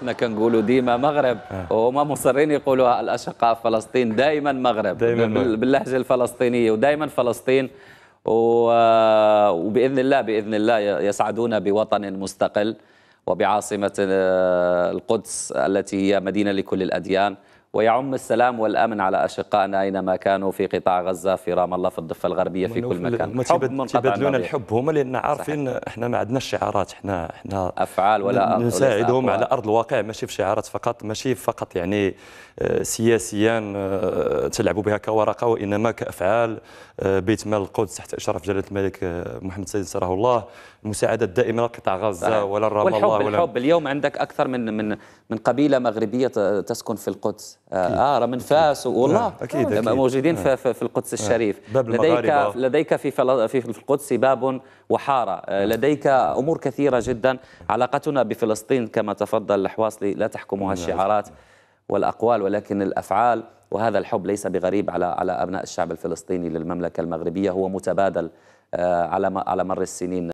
احنا كنقولوا ديما مغرب آه. وهما مصرين يقولوها الاشقاء فلسطين دائما مغرب دايماً باللهجه الفلسطينيه ودائما فلسطين آه، وباذن الله باذن الله يسعدون بوطن مستقل وبعاصمه آه، القدس التي هي مدينه لكل الاديان ويعم السلام والامن على اشقائنا اينما كانوا في قطاع غزه في رام الله في الضفه الغربيه في كل مكان حب تبادلون الحب هما لان عارفين احنا ما عندناش شعارات احنا احنا افعال ولا نساعدهم على ارض الواقع ماشي في شعارات فقط ماشي فقط يعني آه، سياسيا آه، تلعبوا بها كورقه وانما كافعال آه، بيت مال القدس تحت اشراف جلاله الملك محمد السادس سره الله المساعده الدائمه لقطاع غزه ولا رام الله ولا الحب اليوم عندك اكثر من من من قبيله مغربيه تسكن في القدس آه, آه، من فاس والله آه، أكيد آه، أكيد موجودين آه. في, في القدس الشريف باب لديك لديك في في القدس باب وحاره نعم. لديك امور كثيره جدا علاقتنا بفلسطين كما تفضل الحواصلي لا تحكمها نعم. الشعارات والاقوال ولكن الافعال وهذا الحب ليس بغريب على على ابناء الشعب الفلسطيني للمملكه المغربيه هو متبادل على على مر السنين